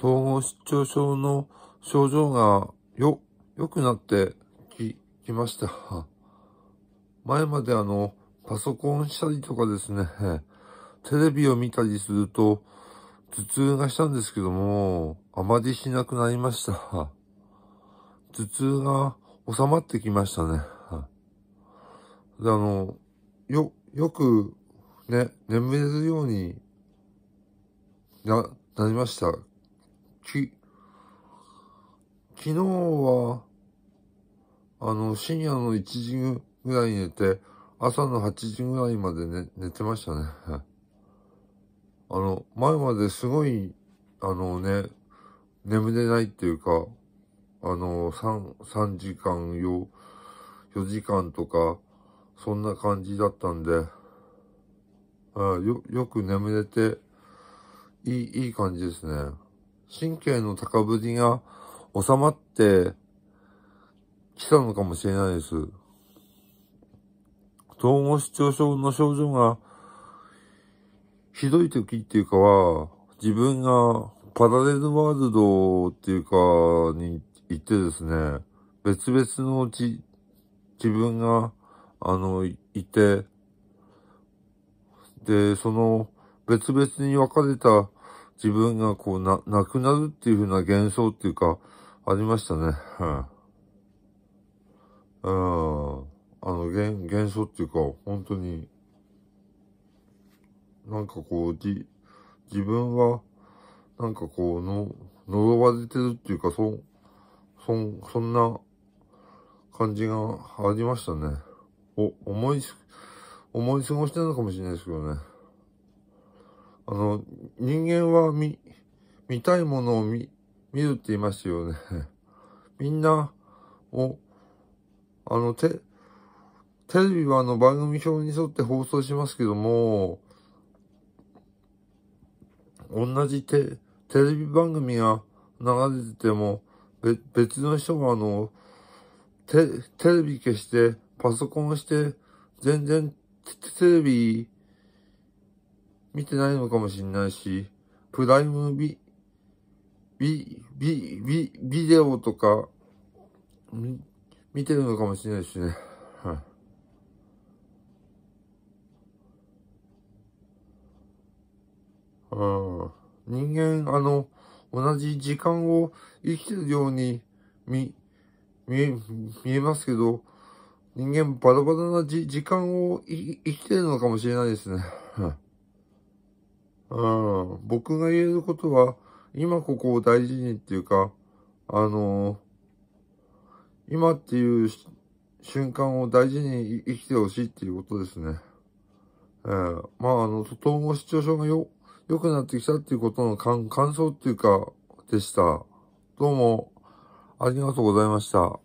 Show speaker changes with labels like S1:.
S1: 統合失調症の症状がよ、良くなってき、きました。前まであの、パソコンしたりとかですね、テレビを見たりすると、頭痛がしたんですけども、あまりしなくなりました。頭痛が収まってきましたね。で、あの、よ、よく、ね、眠れるようにな、なりました。き、昨日は、あの、深夜の1時ぐらいに寝て、朝の8時ぐらいまで寝寝てましたね。あの、前まですごい、あのね、眠れないっていうか、あの、3、3時間よ、4時間とか、そんな感じだったんで、あよ、よく眠れて、いい、いい感じですね。神経の高ぶりが収まってきたのかもしれないです。統合失調症の症状がひどい時っていうかは、自分がパラレルワールドっていうかに行ってですね、別々のうち、自分が、あの、いて、で、その、別々に分かれた自分がこうな、なくなるっていう風な幻想っていうか、ありましたね。はい、うん。あの、幻、幻想っていうか、本当に、なんかこう、じ、自分は、なんかこう、の、呪われてるっていうか、そ、そん、そんな感じがありましたね。お、思い、思い過ごしてるのかもしれないですけどね。あの、人間は見、見たいものを見、見るって言いますよね。みんなを、あの、テ、テレビはあの番組表に沿って放送しますけども、同じテ、テレビ番組が流れてても、べ、別の人があの、テ、テレビ消して、パソコンして、全然テレビ見てないのかもしれないし、プライムビ、ビ、ビ、ビ、ビデオとか、み、見てるのかもしれないしね。はい。あ人間、あの、同じ時間を生きてるように見、見、見えますけど、人間バラバラなじ時間を生きてるのかもしれないですね。うん、僕が言えることは、今ここを大事にっていうか、あのー、今っていう瞬間を大事に生きてほしいっていうことですね。えー、まあ、あの、統合失調症がよ、良くなってきたっていうことの感感想っていうか、でした。どうも、ありがとうございました。